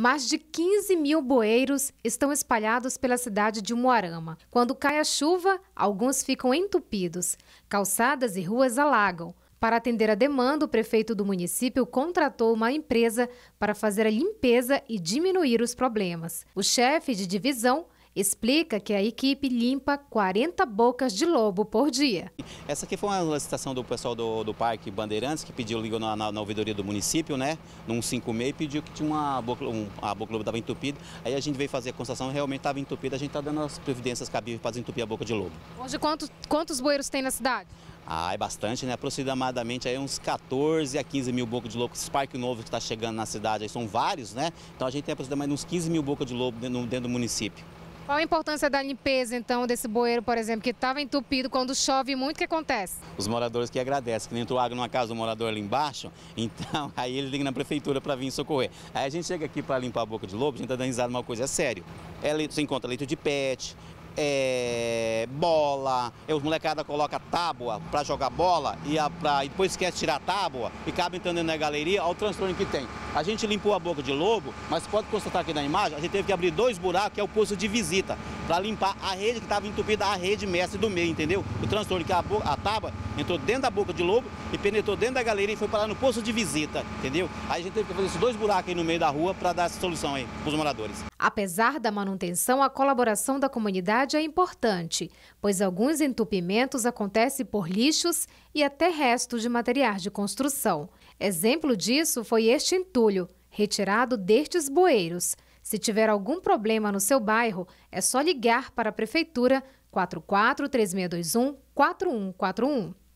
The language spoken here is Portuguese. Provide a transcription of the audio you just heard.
Mais de 15 mil bueiros estão espalhados pela cidade de Moarama. Quando cai a chuva, alguns ficam entupidos. Calçadas e ruas alagam. Para atender a demanda, o prefeito do município contratou uma empresa para fazer a limpeza e diminuir os problemas. O chefe de divisão explica que a equipe limpa 40 bocas de lobo por dia. Essa aqui foi uma licitação do pessoal do, do Parque Bandeirantes, que pediu, ligou na, na, na ouvidoria do município, né? Num 5 e pediu que tinha uma boca, um, a boca lobo estava entupida. Aí a gente veio fazer a constatação, realmente estava entupida, a gente está dando as providências cabíveis para entupir a boca de lobo. Hoje quantos, quantos bueiros tem na cidade? Ah, é bastante, né? Aproximadamente aí uns 14 a 15 mil bocas de lobo. Esse parque novo que está chegando na cidade, aí são vários, né? Então a gente tem aproximadamente uns 15 mil bocas de lobo dentro, dentro do município. Qual a importância da limpeza, então, desse bueiro, por exemplo, que estava entupido, quando chove muito, o que acontece? Os moradores que agradecem, que entrou água numa casa do morador ali embaixo, então aí ele liga na prefeitura para vir socorrer. Aí a gente chega aqui para limpar a boca de lobo, a gente está danizando uma coisa é sério. É leito, você encontra leito de pet, é, bola, os molecada coloca tábua para jogar bola e, a, pra, e depois esquece de tirar a tábua e acaba entrando na galeria, olha o transtorno que tem. A gente limpou a boca de lobo, mas pode constatar aqui na imagem, a gente teve que abrir dois buracos, que é o posto de visita, para limpar a rede que estava entupida, a rede mestre do meio, entendeu? O transtorno que a, a tábua entrou dentro da boca de lobo e penetrou dentro da galeria e foi parar no posto de visita, entendeu? Aí a gente teve que fazer esses dois buracos aí no meio da rua para dar essa solução aí para os moradores. Apesar da manutenção, a colaboração da comunidade é importante, pois alguns entupimentos acontecem por lixos e até restos de materiais de construção. Exemplo disso foi este entulho, retirado destes bueiros. Se tiver algum problema no seu bairro, é só ligar para a Prefeitura 443621 4141.